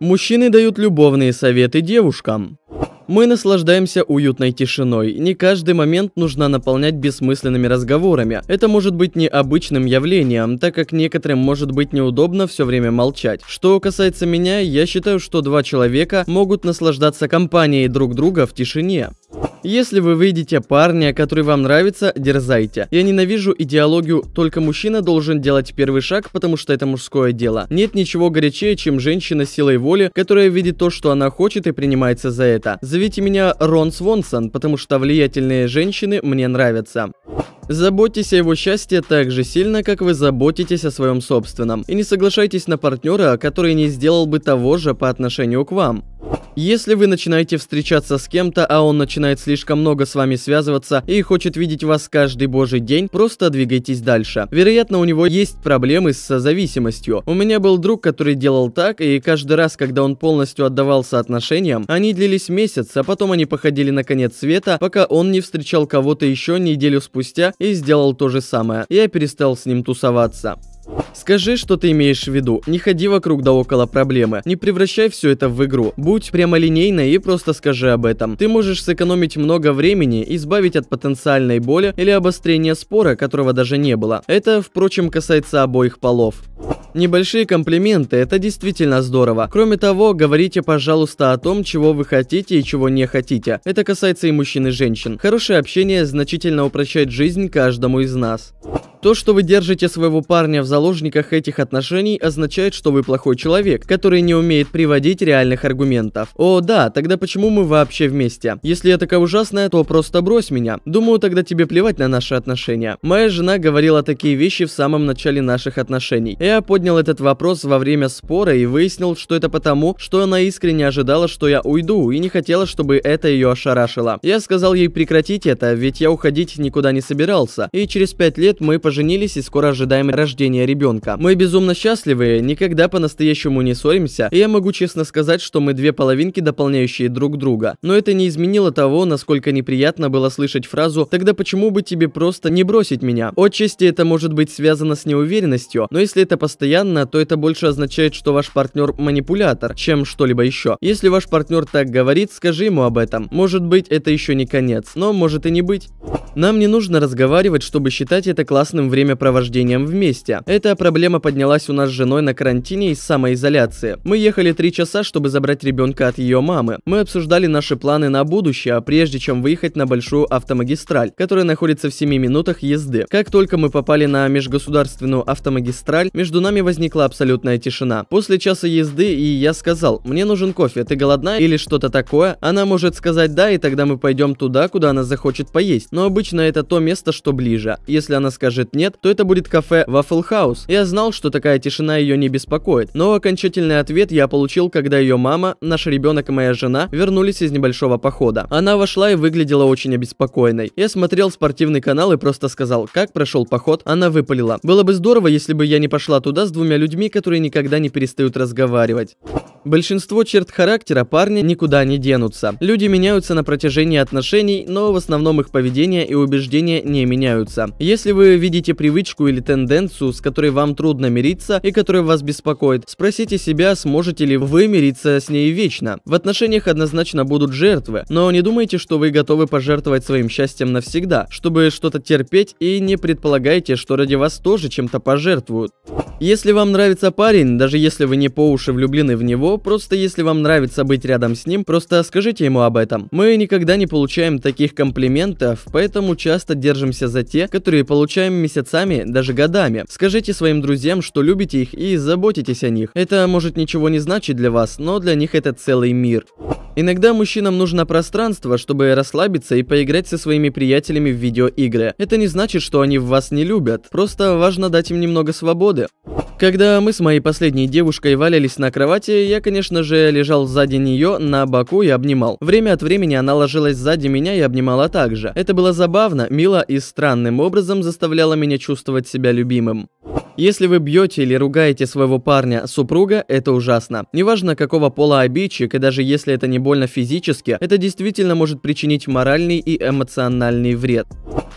Мужчины дают любовные советы девушкам. Мы наслаждаемся уютной тишиной. Не каждый момент нужно наполнять бессмысленными разговорами. Это может быть необычным явлением, так как некоторым может быть неудобно все время молчать. Что касается меня, я считаю, что два человека могут наслаждаться компанией друг друга в тишине. Если вы видите парня, который вам нравится, дерзайте. Я ненавижу идеологию «только мужчина должен делать первый шаг, потому что это мужское дело». Нет ничего горячее, чем женщина силой воли, которая видит то, что она хочет и принимается за это. Зовите меня Рон Свонсон, потому что влиятельные женщины мне нравятся. Заботьтесь о его счастье так же сильно, как вы заботитесь о своем собственном. И не соглашайтесь на партнера, который не сделал бы того же по отношению к вам. Если вы начинаете встречаться с кем-то, а он начинает слишком много с вами связываться и хочет видеть вас каждый божий день, просто двигайтесь дальше. Вероятно, у него есть проблемы с зависимостью. У меня был друг, который делал так, и каждый раз, когда он полностью отдавался отношениям, они длились месяц, а потом они походили на конец света, пока он не встречал кого-то еще неделю спустя и сделал то же самое. Я перестал с ним тусоваться. Скажи, что ты имеешь в виду. Не ходи вокруг да около проблемы. Не превращай все это в игру. Будь прямолинейной и просто скажи об этом. Ты можешь сэкономить много времени, избавить от потенциальной боли или обострения спора, которого даже не было. Это, впрочем, касается обоих полов. Небольшие комплименты – это действительно здорово. Кроме того, говорите, пожалуйста, о том, чего вы хотите и чего не хотите. Это касается и мужчин и женщин. Хорошее общение значительно упрощает жизнь каждому из нас. То, что вы держите своего парня в заложниках этих отношений, означает, что вы плохой человек, который не умеет приводить реальных аргументов. О, да, тогда почему мы вообще вместе? Если я такая ужасная, то просто брось меня. Думаю, тогда тебе плевать на наши отношения. Моя жена говорила такие вещи в самом начале наших отношений. Я поднял этот вопрос во время спора и выяснил, что это потому, что она искренне ожидала, что я уйду, и не хотела, чтобы это ее ошарашило. Я сказал ей прекратить это, ведь я уходить никуда не собирался, и через пять лет мы поженились и скоро ожидаем рождения ребенка. Мы безумно счастливы, никогда по-настоящему не ссоримся, и я могу честно сказать, что мы две половинки, дополняющие друг друга. Но это не изменило того, насколько неприятно было слышать фразу «Тогда почему бы тебе просто не бросить меня?». Отчасти это может быть связано с неуверенностью, но если это постоянно, то это больше означает, что ваш партнер манипулятор, чем что-либо еще. Если ваш партнер так говорит, скажи ему об этом. Может быть, это еще не конец, но может и не быть. Нам не нужно разговаривать, чтобы считать это классным отличным времяпровождением вместе. Эта проблема поднялась у нас с женой на карантине и самоизоляции. Мы ехали три часа, чтобы забрать ребенка от ее мамы. Мы обсуждали наши планы на будущее, прежде чем выехать на большую автомагистраль, которая находится в 7 минутах езды. Как только мы попали на межгосударственную автомагистраль, между нами возникла абсолютная тишина. После часа езды и я сказал, мне нужен кофе, ты голодна или что-то такое? Она может сказать да, и тогда мы пойдем туда, куда она захочет поесть. Но обычно это то место, что ближе. Если она скажет ответят нет, то это будет кафе Waffle House. Я знал, что такая тишина ее не беспокоит, но окончательный ответ я получил, когда ее мама, наш ребенок и моя жена вернулись из небольшого похода. Она вошла и выглядела очень обеспокоенной. Я смотрел спортивный канал и просто сказал, как прошел поход, она выпалила. Было бы здорово, если бы я не пошла туда с двумя людьми, которые никогда не перестают разговаривать. Большинство черт характера парня никуда не денутся. Люди меняются на протяжении отношений, но в основном их поведение и убеждения не меняются. Если вы видите привычку или тенденцию, с которой вам трудно мириться и которая вас беспокоит, спросите себя, сможете ли вы мириться с ней вечно. В отношениях однозначно будут жертвы, но не думайте, что вы готовы пожертвовать своим счастьем навсегда, чтобы что-то терпеть и не предполагайте, что ради вас тоже чем-то пожертвуют. Если вам нравится парень, даже если вы не по уши влюблены в него, просто если вам нравится быть рядом с ним, просто скажите ему об этом. Мы никогда не получаем таких комплиментов, поэтому часто держимся за те, которые получаем месяцами, даже годами. Скажите своим друзьям, что любите их и заботитесь о них. Это может ничего не значить для вас, но для них это целый мир. Иногда мужчинам нужно пространство, чтобы расслабиться и поиграть со своими приятелями в видеоигры. Это не значит, что они в вас не любят, просто важно дать им немного свободы. Когда мы с моей последней девушкой валялись на кровати, я, конечно же, лежал сзади нее на боку и обнимал. Время от времени она ложилась сзади меня и обнимала также. Это было забавно, мило и странным образом заставляло меня чувствовать себя любимым. Если вы бьете или ругаете своего парня, супруга, это ужасно. Неважно, какого пола обидчик, и даже если это не больно физически, это действительно может причинить моральный и эмоциональный вред.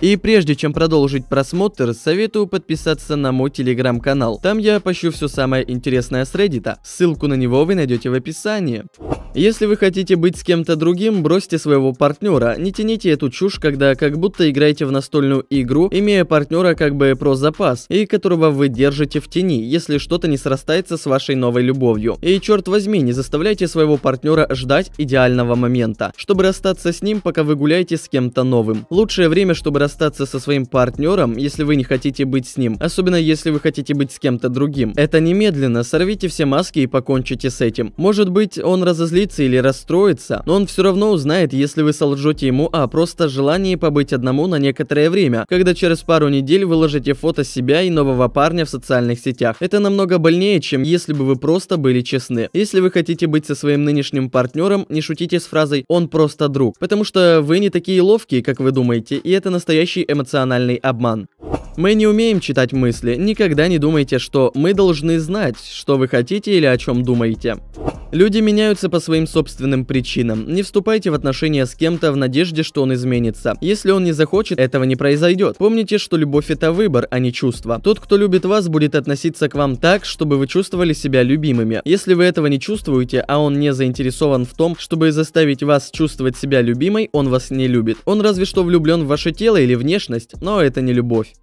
И прежде чем продолжить просмотр, советую подписаться на мой телеграм-канал. Там я пощу все самое интересное с Reddit. Ссылку на него вы найдете в описании. Если вы хотите быть с кем-то другим, бросьте своего партнера, не тяните эту чушь, когда как будто играете в настольную игру, имея партнера как бы про запас, и которого вы держите в тени, если что-то не срастается с вашей новой любовью. И черт возьми, не заставляйте своего партнера ждать идеального момента, чтобы расстаться с ним, пока вы гуляете с кем-то новым. Лучшее время, чтобы расстаться со своим партнером, если вы не хотите быть с ним, особенно если вы хотите быть с кем-то другим. Это немедленно, сорвите все маски и покончите с этим. Может быть, он разозлился разозлится или расстроится, но он все равно узнает, если вы солжете ему а просто желание побыть одному на некоторое время, когда через пару недель выложите фото себя и нового парня в социальных сетях. Это намного больнее, чем если бы вы просто были честны. Если вы хотите быть со своим нынешним партнером, не шутите с фразой «он просто друг», потому что вы не такие ловкие, как вы думаете, и это настоящий эмоциональный обман. Мы не умеем читать мысли, никогда не думайте, что мы должны знать, что вы хотите или о чем думаете. Люди меняются по своим собственным причинам. Не вступайте в отношения с кем-то в надежде, что он изменится. Если он не захочет, этого не произойдет. Помните, что любовь это выбор, а не чувство. Тот, кто любит вас, будет относиться к вам так, чтобы вы чувствовали себя любимыми. Если вы этого не чувствуете, а он не заинтересован в том, чтобы заставить вас чувствовать себя любимой, он вас не любит. Он разве что влюблен в ваше тело или внешность, но это не любовь.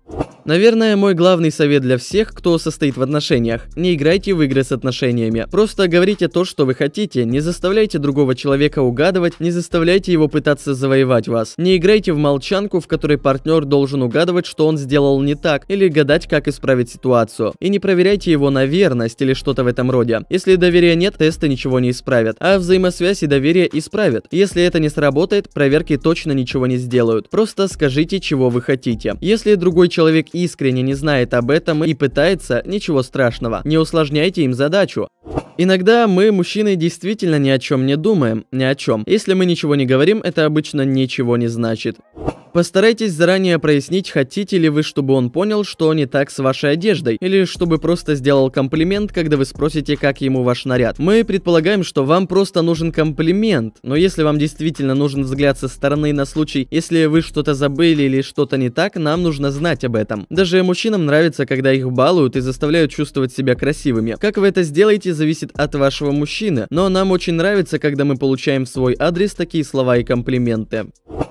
Наверное, мой главный совет для всех, кто состоит в отношениях. Не играйте в игры с отношениями. Просто говорите то, что что вы хотите, не заставляйте другого человека угадывать, не заставляйте его пытаться завоевать вас. Не играйте в молчанку, в которой партнер должен угадывать, что он сделал не так, или гадать, как исправить ситуацию. И не проверяйте его на верность или что-то в этом роде. Если доверия нет, тесты ничего не исправят, а взаимосвязь и доверие исправят. Если это не сработает, проверки точно ничего не сделают. Просто скажите, чего вы хотите. Если другой человек искренне не знает об этом и пытается, ничего страшного. Не усложняйте им задачу. Иногда мы, мужчины, действительно ни о чем не думаем, ни о чем. Если мы ничего не говорим, это обычно ничего не значит. Постарайтесь заранее прояснить, хотите ли вы, чтобы он понял, что не так с вашей одеждой, или чтобы просто сделал комплимент, когда вы спросите, как ему ваш наряд. Мы предполагаем, что вам просто нужен комплимент, но если вам действительно нужен взгляд со стороны на случай, если вы что-то забыли или что-то не так, нам нужно знать об этом. Даже мужчинам нравится, когда их балуют и заставляют чувствовать себя красивыми. Как вы это сделаете, зависит от вашего мужчины, но нам очень нравится, когда мы получаем в свой адрес такие слова и комплименты.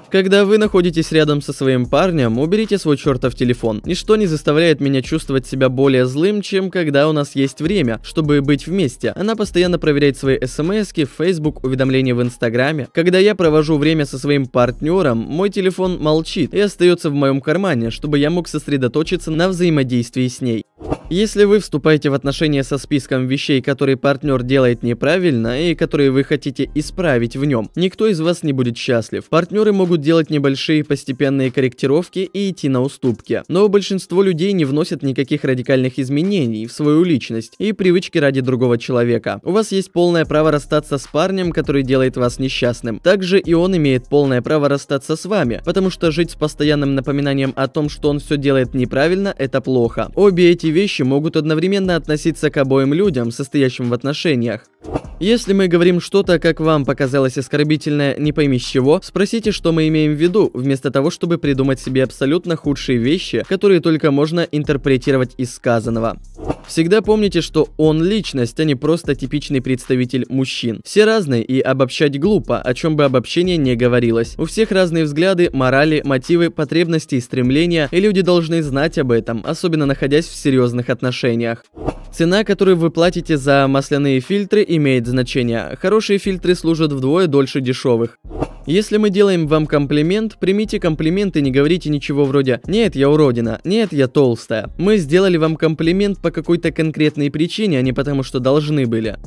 Когда вы находитесь рядом со своим парнем, уберите свой чертов телефон. Ничто не заставляет меня чувствовать себя более злым, чем когда у нас есть время, чтобы быть вместе. Она постоянно проверяет свои смс, Facebook, уведомления в Инстаграме. Когда я провожу время со своим партнером, мой телефон молчит и остается в моем кармане, чтобы я мог сосредоточиться на взаимодействии с ней. Если вы вступаете в отношения со списком вещей, которые партнер делает неправильно и которые вы хотите исправить в нем, никто из вас не будет счастлив. Партнеры могут делать небольшие постепенные корректировки и идти на уступки. Но большинство людей не вносят никаких радикальных изменений в свою личность и привычки ради другого человека. У вас есть полное право расстаться с парнем, который делает вас несчастным. Также и он имеет полное право расстаться с вами, потому что жить с постоянным напоминанием о том, что он все делает неправильно, это плохо. Обе эти вещи вещи могут одновременно относиться к обоим людям, состоящим в отношениях. Если мы говорим что-то, как вам показалось оскорбительное, не пойми с чего, спросите, что мы имеем в виду, вместо того, чтобы придумать себе абсолютно худшие вещи, которые только можно интерпретировать из сказанного. Всегда помните, что он личность, а не просто типичный представитель мужчин. Все разные и обобщать глупо, о чем бы обобщение не говорилось. У всех разные взгляды, морали, мотивы, потребности и стремления, и люди должны знать об этом, особенно находясь в серьезных отношениях. Цена, которую вы платите за масляные фильтры, имеет значение. Хорошие фильтры служат вдвое дольше дешевых. Если мы делаем вам комплимент, примите комплимент и не говорите ничего вроде «Нет, я уродина», «Нет, я толстая». Мы сделали вам комплимент по какой-то конкретной причине, а не потому что должны были.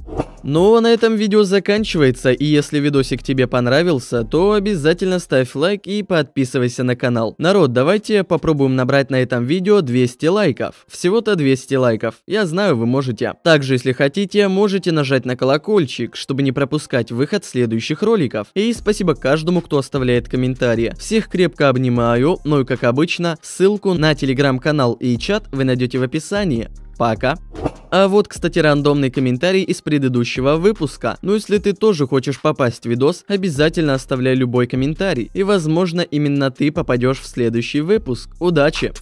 Ну а на этом видео заканчивается, и если видосик тебе понравился, то обязательно ставь лайк и подписывайся на канал. Народ, давайте попробуем набрать на этом видео 200 лайков. Всего-то 200 лайков, я знаю, вы можете. Также, если хотите, можете нажать на колокольчик, чтобы не пропускать выход следующих роликов. И спасибо каждому, кто оставляет комментарии. Всех крепко обнимаю, ну и как обычно, ссылку на телеграм-канал и чат вы найдете в описании. Пока. А вот, кстати, рандомный комментарий из предыдущего выпуска. Ну, если ты тоже хочешь попасть в видос, обязательно оставляй любой комментарий, и возможно именно ты попадешь в следующий выпуск. Удачи!